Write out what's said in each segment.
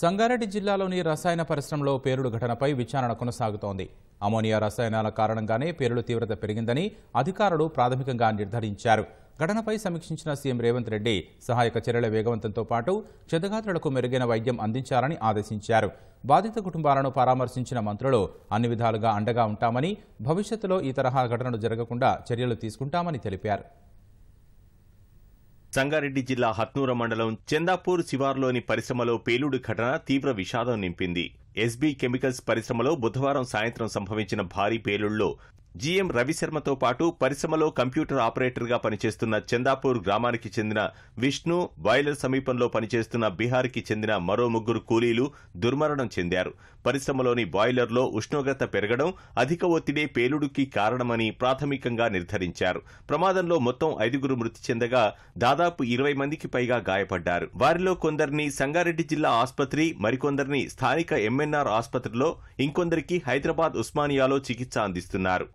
సంగారెడ్డి జిల్లాలోని రసాయన పరిశ్రమలో పేరుడు ఘటనపై విచారణ కొనసాగుతోంది అమోనియా రసాయనాల కారణంగానే పేరుల తీవ్రత పెరిగిందని అధికారులు ప్రాథమికంగా నిర్ధారించారు ఘటనపై సమీక్షించిన సీఎం రేవంత్ రెడ్డి సహాయక చర్యల వేగవంతంతో పాటు క్షతగాత్రులకు మెరుగైన వైద్యం అందించాలని ఆదేశించారు బాధిత కుటుంబాలను పరామర్శించిన మంత్రులు అన్ని విధాలుగా అండగా ఉంటామని భవిష్యత్తులో ఈ తరహా ఘటనలు జరగకుండా చర్యలు తీసుకుంటామని తెలిపారు సంగారెడ్డి జిల్లా హత్నూర మండలం చందాపూర్ శివార్లోని పరిశ్రమలో పేలుడు ఘటన తీవ్ర విషాదం నింపింది ఎస్బీ కెమికల్స్ పరిశ్రమలో బుధవారం సాయంత్రం సంభవించిన భారీ పేలుళ్లో జీఎం రవిశర్మతో పాటు పరిశ్రమలో కంప్యూటర్ ఆపరేటర్గా పనిచేస్తున్న చందాపూర్ గ్రామానికి చెందిన విష్ణు బాయిలర్ సమీపంలో పనిచేస్తున్న బీహార్కి చెందిన మరో ముగ్గురు కూలీలు దుర్మరణం చెందారు పరిశ్రమలోని బాయిలర్లో ఉష్ణోగ్రత పెరగడం అధిక ఒత్తిడే పేలుడుకి కారణమని ప్రాథమికంగా నిర్ధారించారు ప్రమాదంలో మొత్తం ఐదుగురు మృతి చెందగా దాదాపు ఇరవై మందికి పైగా గాయపడ్డారు వారిలో కొందరిని సంగారెడ్డి జిల్లా ఆసుపత్రి మరికొందరిని స్థానిక ఎంఎన్ఆర్ ఆసుపత్రిలో ఇంకొందరికి హైదరాబాద్ ఉస్మానియాలో చికిత్స అందిస్తున్నారు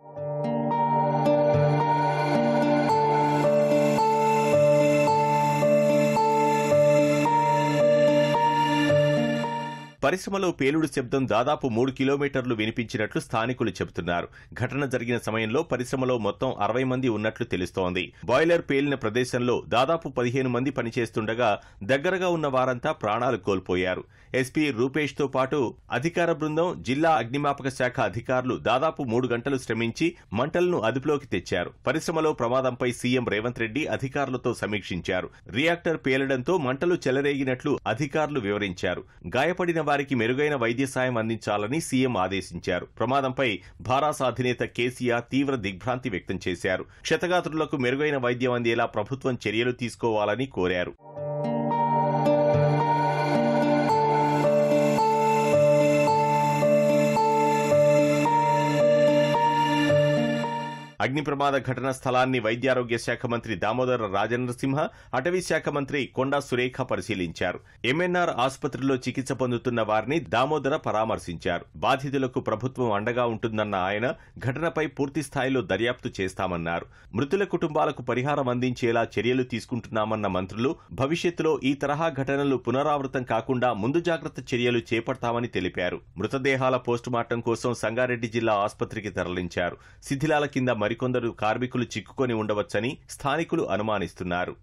పరిశ్రమలో పేలుడు శబ్దం దాదాపు మూడు కిలోమీటర్లు వినిపించినట్లు స్థానికులు చెబుతున్నారు ఘటన జరిగిన సమయంలో పరిశ్రమలో మొత్తం అరవై మంది ఉన్నట్లు తెలుస్తోంది బాయిలర్ పేలిన ప్రదేశంలో దాదాపు పదిహేను మంది పనిచేస్తుండగా దగ్గరగా ఉన్న వారంతా ప్రాణాలు కోల్పోయారు ఎస్పీ తో పాటు అధికార బృందం జిల్లా అగ్నిమాపక శాఖ అధికారులు దాదాపు మూడు గంటలు శ్రమించి మంటలను అదుపులోకి తెచ్చారు పరిశ్రమలో ప్రమాదంపై సీఎం రేవంత్ రెడ్డి అధికారులతో సమీక్షించారు రియాక్టర్ పేలడంతో మంటలు చెలరేగినట్లు అధికారులు వివరించారు గాయపడిన వారికి మెరుగైన వైద్య సాయం అందించాలని సీఎం ఆదేశించారు ప్రమాదంపై భారాస అధినేత కేసీఆర్ తీవ్ర దిగ్భ్రాంతి వ్యక్తం చేశారు క్షతగాత్రులకు మెరుగైన వైద్యం అందేలా ప్రభుత్వం చర్యలు తీసుకోవాలని కోరారు అగ్ని ప్రమాద ఘటనా స్థలాన్ని వైద్యారోగ్య శాఖ మంత్రి దామోదర రాజేంద్రసింహ అటవీ శాఖ మంత్రి కొండా సురేఖ పరిశీలించారు ఎంఎన్ఆర్ ఆసుపత్రిలో చికిత్స పొందుతున్న వారిని దామోదర పరామర్శించారు బాధితులకు ప్రభుత్వం అండగా ఉంటుందన్న ఆయన ఘటనపై పూర్తి స్థాయిలో దర్యాప్తు చేస్తామన్నారు మృతుల కుటుంబాలకు పరిహారం అందించేలా చర్యలు తీసుకుంటున్నామన్న మంత్రులు భవిష్యత్తులో ఈ తరహా ఘటనలు పునరావృతం కాకుండా ముందు జాగ్రత్త చర్యలు చేపడతామని తెలిపారు మృతదేహాల పోస్టుమార్టం కోసం సంగారెడ్డి జిల్లా ఆసుపత్రికి తరలించారు శిథిలాల కింద మరి మరికొందరు కార్మికులు చిక్కుకొని ఉండవచ్చని స్థానికులు అనుమానిస్తున్నారు